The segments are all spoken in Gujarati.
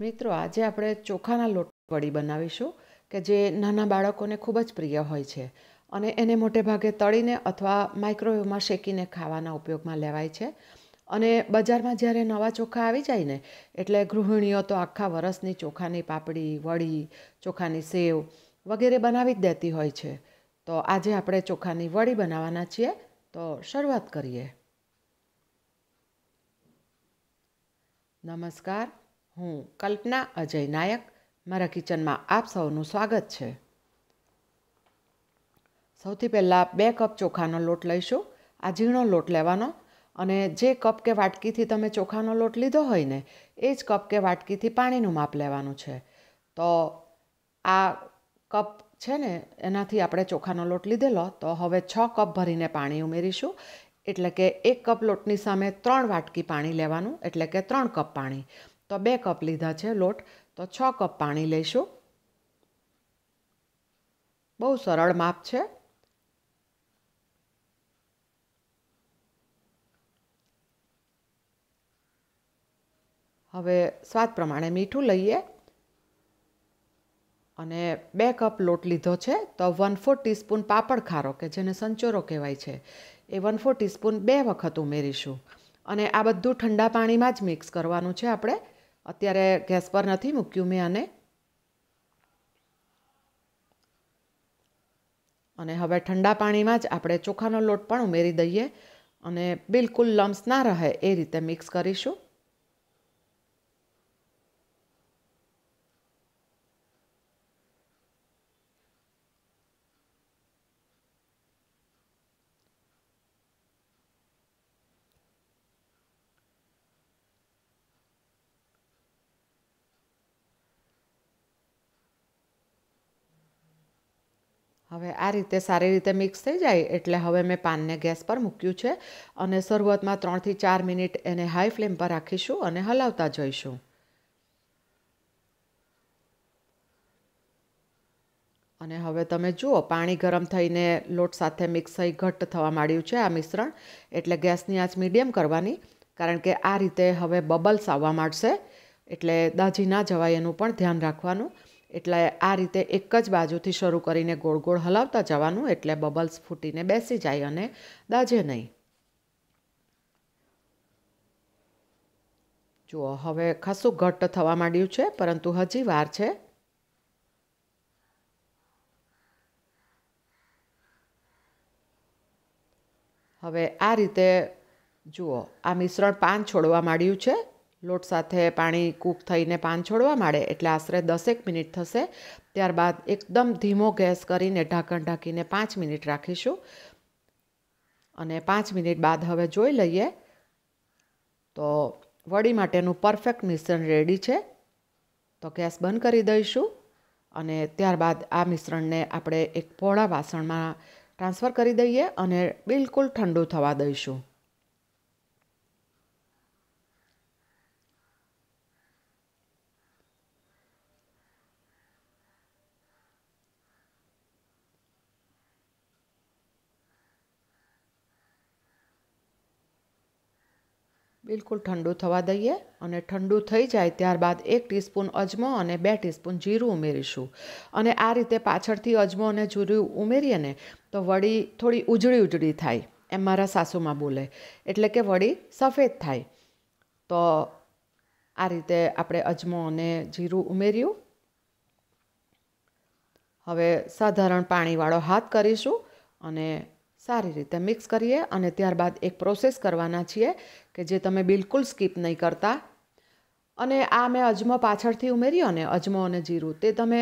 મિત્રો આજે આપણે ચોખાના લોટ વડી બનાવીશું કે જે નાના બાળકોને ખૂબ જ પ્રિય હોય છે અને એને મોટે ભાગે તળીને અથવા માઇક્રોવેવમાં શેકીને ખાવાના ઉપયોગમાં લેવાય છે અને બજારમાં જ્યારે નવા ચોખા આવી જાય ને એટલે ગૃહિણીઓ તો આખા વરસની ચોખાની પાપડી વડી ચોખાની સેવ વગેરે બનાવી જ દેતી હોય છે તો આજે આપણે ચોખાની વડી બનાવવાના છીએ તો શરૂઆત કરીએ નમસ્કાર હું કલ્પના અજય નાયક મારા કિચનમાં આપ સૌનું સ્વાગત છે સૌથી પહેલાં બે કપ ચોખાનો લોટ લઈશું આ ઝીણો લોટ લેવાનો અને જે કપ કે વાટકીથી તમે ચોખાનો લોટ લીધો હોય ને એ જ કપ કે વાટકીથી પાણીનું માપ લેવાનું છે તો આ કપ છે ને એનાથી આપણે ચોખાનો લોટ લીધેલો તો હવે છ કપ ભરીને પાણી ઉમેરીશું એટલે કે એક કપ લોટની સામે ત્રણ વાટકી પાણી લેવાનું એટલે કે ત્રણ કપ પાણી તો બે કપ લીધા છે લોટ તો છ કપ પાણી લઈશું બહુ સરળ માપ છે હવે સ્વાદ પ્રમાણે મીઠું લઈએ અને બે કપ લોટ લીધો છે તો વન ફોર ટીસ્પૂન પાપડ ખારો કે જેને સંચોરો કહેવાય છે એ વન ફોર ટીસ્પૂન બે વખત ઉમેરીશું અને આ બધું ઠંડા પાણીમાં જ મિક્સ કરવાનું છે આપણે અત્યારે ગેસ પર નથી મૂક્યું મેં આને અને હવે ઠંડા પાણીમાં જ આપણે ચોખાનો લોટ પણ ઉમેરી દઈએ અને બિલકુલ લમ્સ ના રહે એ રીતે મિક્સ કરીશું હવે આ રીતે સારી રીતે મિક્સ થઈ જાય એટલે હવે મેં પાનને ગેસ પર મૂક્યું છે અને શરૂઆતમાં ત્રણથી ચાર મિનિટ એને હાઈ ફ્લેમ પર રાખીશું અને હલાવતા જઈશું અને હવે તમે જુઓ પાણી ગરમ થઈને લોટ સાથે મિક્સ થઈ ઘટ્ટ થવા માંડ્યું છે આ મિશ્રણ એટલે ગેસની આંચ મીડિયમ કરવાની કારણ કે આ રીતે હવે બબલ્સ આવવા માંડશે એટલે દાજી ના જવાય એનું પણ ધ્યાન રાખવાનું એટલે આ રીતે એક જ બાજુથી શરૂ કરીને ગોળ ગોળ હલાવતા જવાનું એટલે બબલ્સ ફૂટીને બેસી જાય અને દાજે નહીં જુઓ હવે ખાસું ઘટ્ટ થવા માંડ્યું છે પરંતુ હજી વાર છે હવે આ રીતે જુઓ આ મિશ્રણ પાન છોડવા માંડ્યું છે લોટ સાથે પાણી કૂક થઈને પાન છોડવા માંડે એટલે આશરે દસેક મિનિટ થશે ત્યારબાદ એકદમ ધીમો ગેસ કરીને ઢાંકણ ઢાંકીને પાંચ મિનિટ રાખીશું અને પાંચ મિનિટ બાદ હવે જોઈ લઈએ તો વડી માટેનું પરફેક્ટ મિશ્રણ રેડી છે તો ગેસ બંધ કરી દઈશું અને ત્યારબાદ આ મિશ્રણને આપણે એક પોળા વાસણમાં ટ્રાન્સફર કરી દઈએ અને બિલકુલ ઠંડુ થવા દઈશું બિલકુલ ઠંડુ થવા દઈએ અને ઠંડુ થઈ જાય ત્યારબાદ એક ટીસ્પૂન અજમો અને બે ટીસ્પૂન જીરું ઉમેરીશું અને આ રીતે પાછળથી અજમો અને જીરું ઉમેરીએ ને તો વડી થોડી ઉજળી ઉજળી થાય એમ મારા સાસુમાં બોલે એટલે કે વડી સફેદ થાય તો આ રીતે આપણે અજમો અને જીરું ઉમેર્યું હવે સાધારણ પાણીવાળો હાથ કરીશું અને સારી રીતે મિક્સ કરીએ અને ત્યારબાદ એક પ્રોસેસ કરવાના છીએ કે જે તમે બિલકુલ સ્કીપ નહીં કરતા અને આ મેં અજમો પાછળથી ઉમેર્યો ને અજમો અને જીરું તે તમે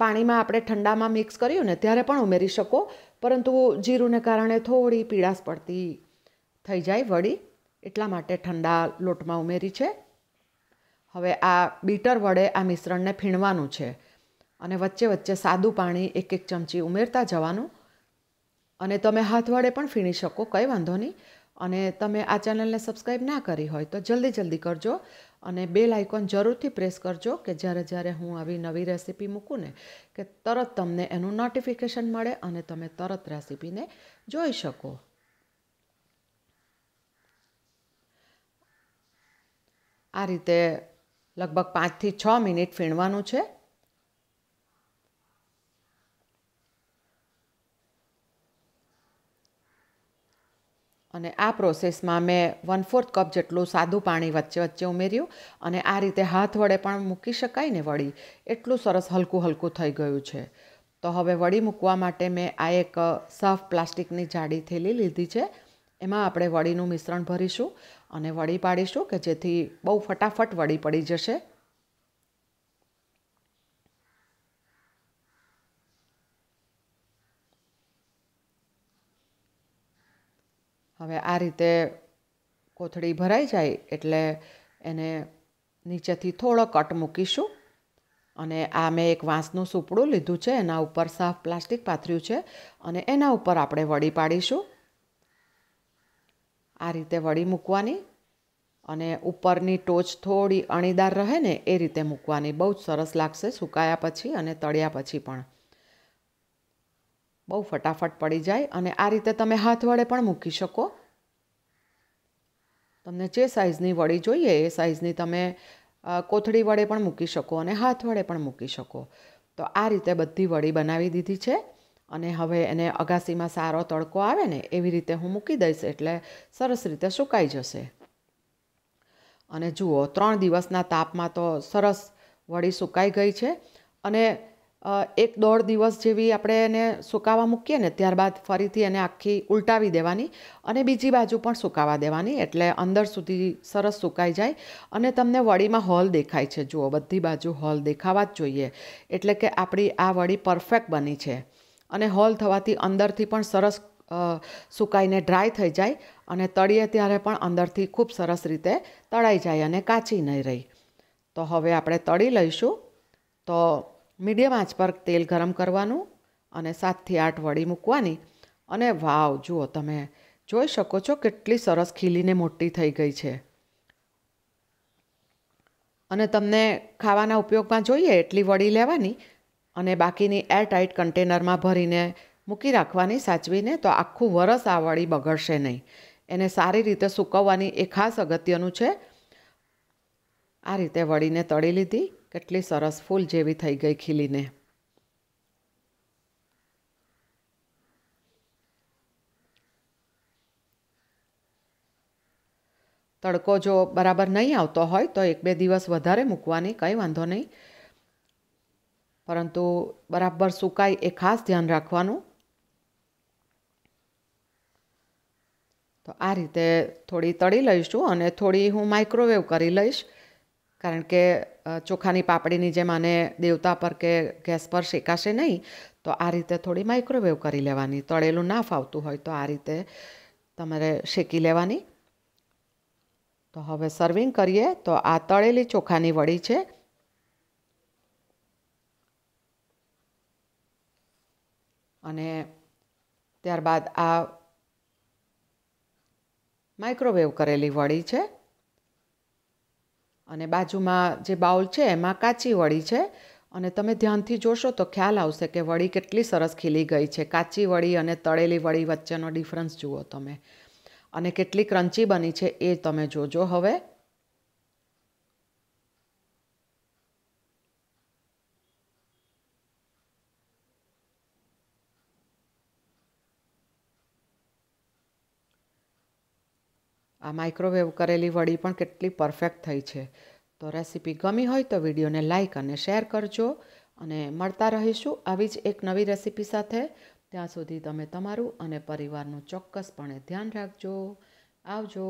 પાણીમાં આપણે ઠંડામાં મિક્સ કર્યું ને ત્યારે પણ ઉમેરી શકો પરંતુ જીરુંને કારણે થોડી પીળાશ પડતી થઈ જાય વળી એટલા માટે ઠંડા લોટમાં ઉમેરી છે હવે આ બીટર વડે આ મિશ્રણને ફીણવાનું છે અને વચ્ચે વચ્ચે સાદું પાણી એક એક ચમચી ઉમેરતા જવાનું અને તમે હાથ વડે પણ ફીણી શકો કંઈ વાંધો નહીં અને તમે આ ચેનલને સબસ્ક્રાઈબ ના કરી હોય તો જલ્દી જલ્દી કરજો અને બે આઇકોન જરૂરથી પ્રેસ કરજો કે જ્યારે જ્યારે હું આવી નવી રેસીપી મૂકું ને કે તરત તમને એનું નોટિફિકેશન મળે અને તમે તરત રેસીપીને જોઈ શકો આ રીતે લગભગ પાંચથી છ મિનિટ ફીણવાનું છે અને આ પ્રોસેસમાં મેં વન ફોર્થ કપ જેટલું સાદું પાણી વચ્ચે વચ્ચે ઉમેર્યું અને આ રીતે હાથ વડે પણ મૂકી શકાય ને વળી એટલું સરસ હલકું હલકું થઈ ગયું છે તો હવે વડી મૂકવા માટે મેં આ એક સાફ પ્લાસ્ટિકની જાડી થેલી લીધી છે એમાં આપણે વડીનું મિશ્રણ ભરીશું અને વળી પાડીશું કે જેથી બહુ ફટાફટ વળી પડી જશે હવે આ રીતે કોથળી ભરાઈ જાય એટલે એને નીચેથી થોડો કટ મૂકીશું અને આ મેં એક વાંસનું સૂપડું લીધું છે એના ઉપર સાફ પ્લાસ્ટિક પાથર્યું છે અને એના ઉપર આપણે વડી પાડીશું આ રીતે વડી મૂકવાની અને ઉપરની ટોચ થોડી અણીદાર રહે ને એ રીતે મૂકવાની બહુ જ સરસ લાગશે સુકાયા પછી અને તળ્યા પછી પણ બહુ ફટાફટ પડી જાય અને આ રીતે તમે હાથ વડે પણ મૂકી શકો તમને જે સાઇઝની વડી જોઈએ એ સાઇઝની તમે કોથળી વડે પણ મૂકી શકો અને હાથ વડે પણ મૂકી શકો તો આ રીતે બધી વડી બનાવી દીધી છે અને હવે એને અગાસીમાં સારો તડકો આવે ને એવી રીતે હું મૂકી દઈશ એટલે સરસ રીતે સુકાઈ જશે અને જુઓ ત્રણ દિવસના તાપમાં તો સરસ વડી સુકાઈ ગઈ છે અને એક દોઢ દિવસ જેવી આપણે એને સુકાવા મૂકીએ ને ત્યારબાદ ફરીથી એને આખી ઉલટાવી દેવાની અને બીજી બાજુ પણ સુકાવા દેવાની એટલે અંદર સુધી સરસ સુકાઈ જાય અને તમને વડીમાં હોલ દેખાય છે જુઓ બધી બાજુ હોલ દેખાવા જ જોઈએ એટલે કે આપણી આ વડી પરફેક્ટ બની છે અને હોલ થવાથી અંદરથી પણ સરસ સુકાઈને ડ્રાય થઈ જાય અને તળીએ ત્યારે પણ અંદરથી ખૂબ સરસ રીતે તળાઈ જાય અને કાચી નહીં રહી તો હવે આપણે તળી લઈશું તો મીડિયમ આંચ પર તેલ ગરમ કરવાનું અને સાતથી આઠ વડી મૂકવાની અને વાવ જુઓ તમે જોઈ શકો છો કેટલી સરસ ખીલીને મોટી થઈ ગઈ છે અને તમને ખાવાના ઉપયોગમાં જોઈએ એટલી વડી લેવાની અને બાકીની એરટાઇટ કન્ટેનરમાં ભરીને મૂકી રાખવાની સાચવીને તો આખું વરસ આ વળી બગડશે નહીં એને સારી રીતે સૂકવવાની એ ખાસ અગત્યનું છે આ રીતે વળીને તળી લીધી કેટલી સરસ ફૂલ જેવી થઈ ગઈ ખીલીને તડકો જો બરાબર નહીં આવતો હોય તો એક બે દિવસ વધારે મૂકવાની કંઈ વાંધો નહીં પરંતુ બરાબર સુકાય એ ખાસ ધ્યાન રાખવાનું તો આ રીતે થોડી તળી લઈશું અને થોડી હું માઇક્રોવેવ કરી લઈશ કારણ કે ચોખાની પાપડીની જેમ આને દેવતા પર કે ગેસ પર શેકાશે નહીં તો આ રીતે થોડી માઇક્રોવેવ કરી લેવાની તળેલું ના ફાવતું હોય તો આ રીતે તમારે શેકી લેવાની તો હવે સર્વિંગ કરીએ તો આ તળેલી ચોખાની વડી છે અને ત્યારબાદ આ માઇક્રોવેવ કરેલી વડી છે અને બાજુમાં જે બાઉલ છે એમાં કાચી વળી છે અને તમે ધ્યાનથી જોશો તો ખ્યાલ આવશે કે વળી કેટલી સરસ ખીલી ગઈ છે કાચી વળી અને તળેલી વળી વચ્ચેનો ડિફરન્સ જુઓ તમે અને કેટલી ક્રંચી બની છે એ તમે જોજો હવે આ માઇક્રોવેવ કરેલી વડી પણ કેટલી પરફેક્ટ થઈ છે તો રેસીપી ગમી હોય તો વિડીયોને લાઇક અને શેર કરજો અને મળતા રહીશું આવી જ એક નવી રેસીપી સાથે ત્યાં સુધી તમે તમારું અને પરિવારનું ચોક્કસપણે ધ્યાન રાખજો આવજો